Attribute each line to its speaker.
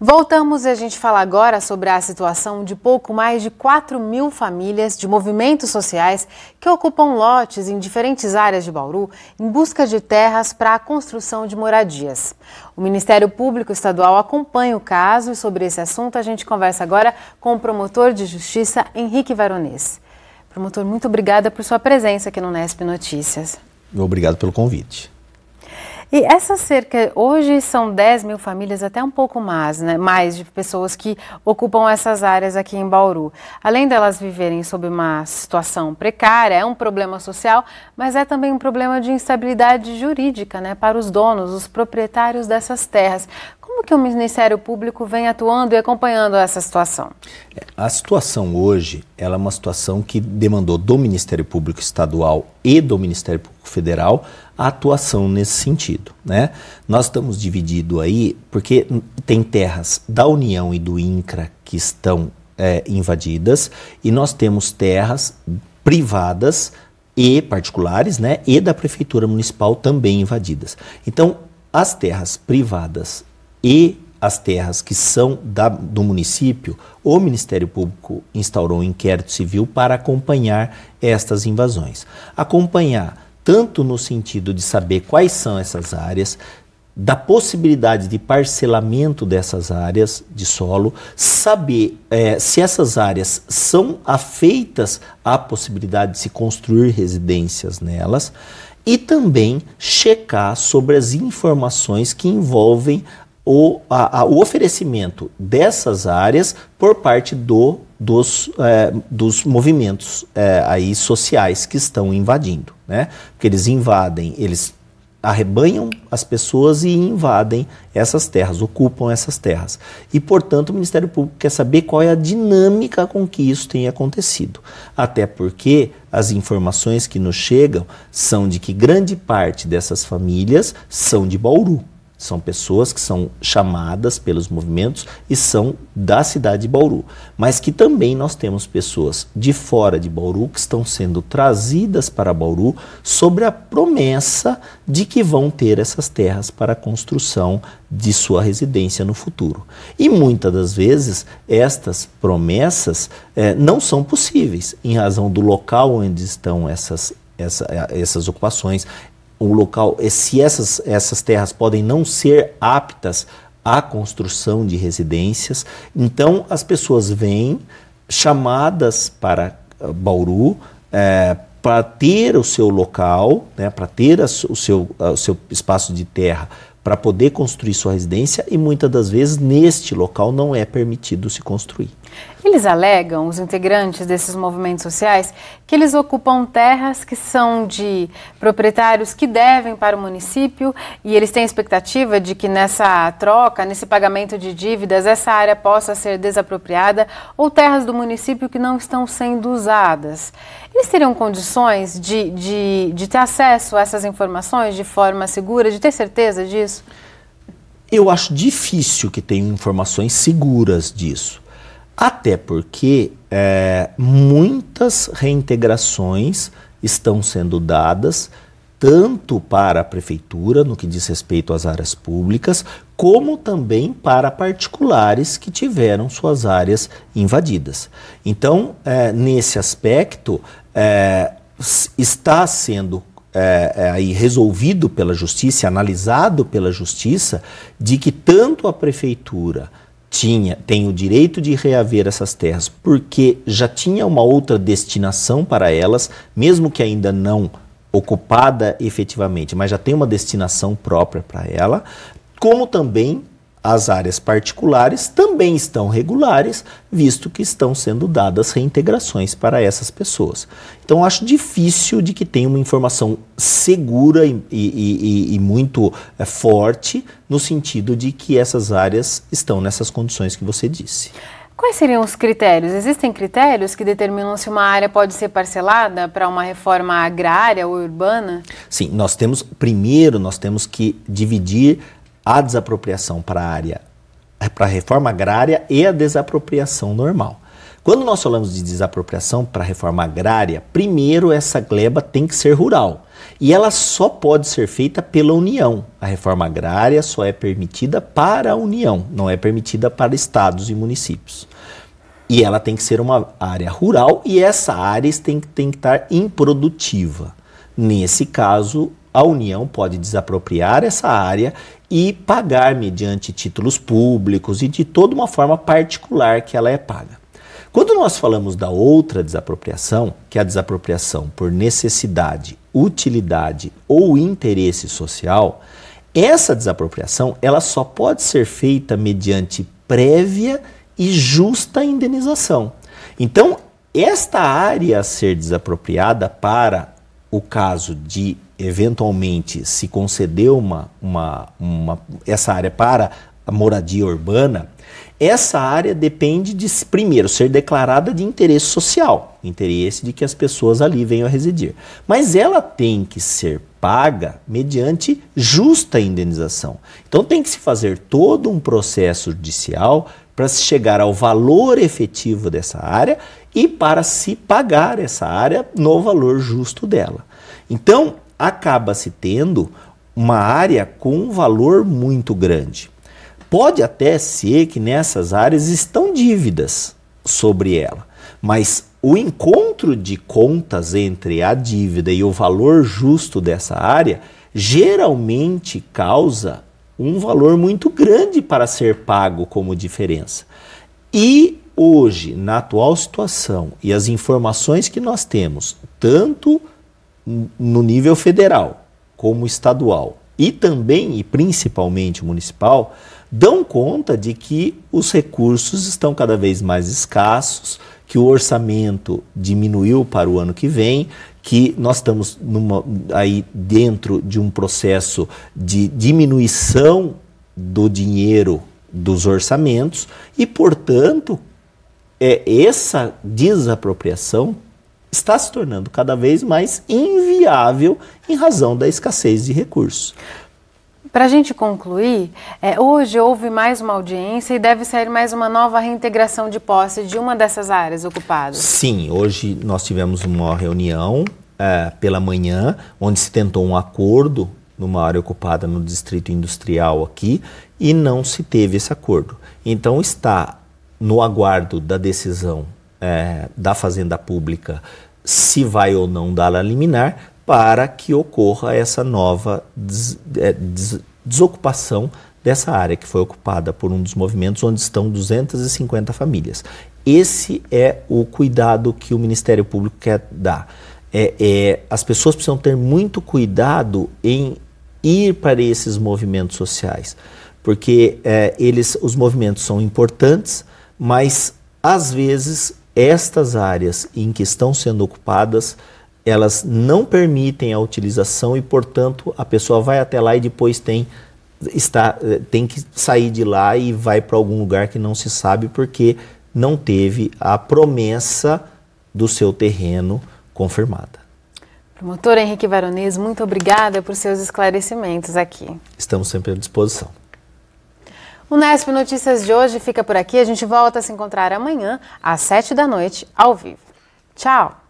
Speaker 1: Voltamos e a gente fala agora sobre a situação de pouco mais de 4 mil famílias de movimentos sociais que ocupam lotes em diferentes áreas de Bauru em busca de terras para a construção de moradias. O Ministério Público Estadual acompanha o caso e sobre esse assunto a gente conversa agora com o promotor de justiça Henrique Varonês. Promotor, muito obrigada por sua presença aqui no Nesp Notícias.
Speaker 2: Obrigado pelo convite.
Speaker 1: E essa cerca, hoje são 10 mil famílias, até um pouco mais, né? Mais de pessoas que ocupam essas áreas aqui em Bauru. Além delas viverem sob uma situação precária, é um problema social, mas é também um problema de instabilidade jurídica, né? Para os donos, os proprietários dessas terras. Como que o Ministério Público vem atuando e acompanhando essa situação?
Speaker 2: É, a situação hoje, ela é uma situação que demandou do Ministério Público Estadual e do Ministério Público Federal a atuação nesse sentido. Né? Nós estamos divididos aí porque tem terras da União e do INCRA que estão é, invadidas e nós temos terras privadas e particulares, né, e da prefeitura municipal também invadidas. Então, as terras privadas e as terras que são da, do município, o Ministério Público instaurou um inquérito civil para acompanhar estas invasões. Acompanhar tanto no sentido de saber quais são essas áreas, da possibilidade de parcelamento dessas áreas de solo, saber é, se essas áreas são afeitas à possibilidade de se construir residências nelas e também checar sobre as informações que envolvem o, a, a, o oferecimento dessas áreas por parte do, dos, é, dos movimentos é, aí sociais que estão invadindo. Né? Porque eles invadem, eles arrebanham as pessoas e invadem essas terras, ocupam essas terras. E, portanto, o Ministério Público quer saber qual é a dinâmica com que isso tem acontecido. Até porque as informações que nos chegam são de que grande parte dessas famílias são de Bauru. São pessoas que são chamadas pelos movimentos e são da cidade de Bauru. Mas que também nós temos pessoas de fora de Bauru que estão sendo trazidas para Bauru sobre a promessa de que vão ter essas terras para a construção de sua residência no futuro. E muitas das vezes estas promessas eh, não são possíveis em razão do local onde estão essas essa, eh, essas ocupações, o local, eh, se essas, essas terras podem não ser aptas à construção de residências, então as pessoas vêm chamadas para eh, Bauru é, eh, para ter o seu local, né, para ter a, o, seu, a, o seu espaço de terra para poder construir sua residência e muitas das vezes neste local não é permitido se construir.
Speaker 1: Eles alegam, os integrantes desses movimentos sociais, que eles ocupam terras que são de proprietários que devem para o município e eles têm expectativa de que nessa troca, nesse pagamento de dívidas, essa área possa ser desapropriada ou terras do município que não estão sendo usadas. Eles teriam condições de, de, de ter acesso a essas informações de forma segura, de ter certeza disso?
Speaker 2: Eu acho difícil que tenham informações seguras disso. Até porque é, muitas reintegrações estão sendo dadas tanto para a prefeitura, no que diz respeito às áreas públicas, como também para particulares que tiveram suas áreas invadidas. Então, é, nesse aspecto, é, está sendo é, é, aí resolvido pela justiça, analisado pela justiça, de que tanto a prefeitura tinha, tem o direito de reaver essas terras, porque já tinha uma outra destinação para elas, mesmo que ainda não ocupada efetivamente, mas já tem uma destinação própria para ela, como também as áreas particulares também estão regulares, visto que estão sendo dadas reintegrações para essas pessoas. Então, acho difícil de que tenha uma informação segura e, e, e, e muito é, forte, no sentido de que essas áreas estão nessas condições que você disse.
Speaker 1: Quais seriam os critérios? Existem critérios que determinam se uma área pode ser parcelada para uma reforma agrária ou urbana?
Speaker 2: Sim, nós temos primeiro nós temos que dividir a desapropriação para a área para a reforma agrária e a desapropriação normal. Quando nós falamos de desapropriação para a reforma agrária, primeiro essa gleba tem que ser rural. E ela só pode ser feita pela União. A reforma agrária só é permitida para a União, não é permitida para estados e municípios. E ela tem que ser uma área rural e essa área tem, tem que estar improdutiva. Nesse caso, a União pode desapropriar essa área e pagar mediante títulos públicos e de toda uma forma particular que ela é paga. Quando nós falamos da outra desapropriação, que é a desapropriação por necessidade, utilidade ou interesse social, essa desapropriação ela só pode ser feita mediante prévia e justa indenização. Então, esta área a ser desapropriada para o caso de eventualmente se conceder uma, uma, uma, essa área para a moradia urbana, essa área depende de, primeiro, ser declarada de interesse social, interesse de que as pessoas ali venham a residir. Mas ela tem que ser paga mediante justa indenização. Então tem que se fazer todo um processo judicial para se chegar ao valor efetivo dessa área e para se pagar essa área no valor justo dela. Então acaba se tendo uma área com um valor muito grande. Pode até ser que nessas áreas estão dívidas sobre ela. Mas o encontro de contas entre a dívida e o valor justo dessa área geralmente causa um valor muito grande para ser pago como diferença. E hoje, na atual situação e as informações que nós temos, tanto no nível federal como estadual e também e principalmente municipal, dão conta de que os recursos estão cada vez mais escassos, que o orçamento diminuiu para o ano que vem, que nós estamos numa, aí dentro de um processo de diminuição do dinheiro dos orçamentos e, portanto, é, essa desapropriação está se tornando cada vez mais inviável em razão da escassez de recursos.
Speaker 1: Para a gente concluir, é, hoje houve mais uma audiência e deve sair mais uma nova reintegração de posse de uma dessas áreas ocupadas.
Speaker 2: Sim, hoje nós tivemos uma reunião é, pela manhã, onde se tentou um acordo numa área ocupada no distrito industrial aqui e não se teve esse acordo. Então está no aguardo da decisão é, da Fazenda Pública se vai ou não dar a liminar, para que ocorra essa nova des, é, des, desocupação dessa área que foi ocupada por um dos movimentos onde estão 250 famílias. Esse é o cuidado que o Ministério Público quer dar. É, é, as pessoas precisam ter muito cuidado em ir para esses movimentos sociais, porque é, eles, os movimentos são importantes, mas às vezes estas áreas em que estão sendo ocupadas elas não permitem a utilização e, portanto, a pessoa vai até lá e depois tem, está, eh, tem que sair de lá e vai para algum lugar que não se sabe porque não teve a promessa do seu terreno confirmada.
Speaker 1: Promotor Henrique Varonês, muito obrigada por seus esclarecimentos aqui.
Speaker 2: Estamos sempre à disposição.
Speaker 1: O Nesp Notícias de hoje fica por aqui. A gente volta a se encontrar amanhã, às 7 da noite, ao vivo. Tchau!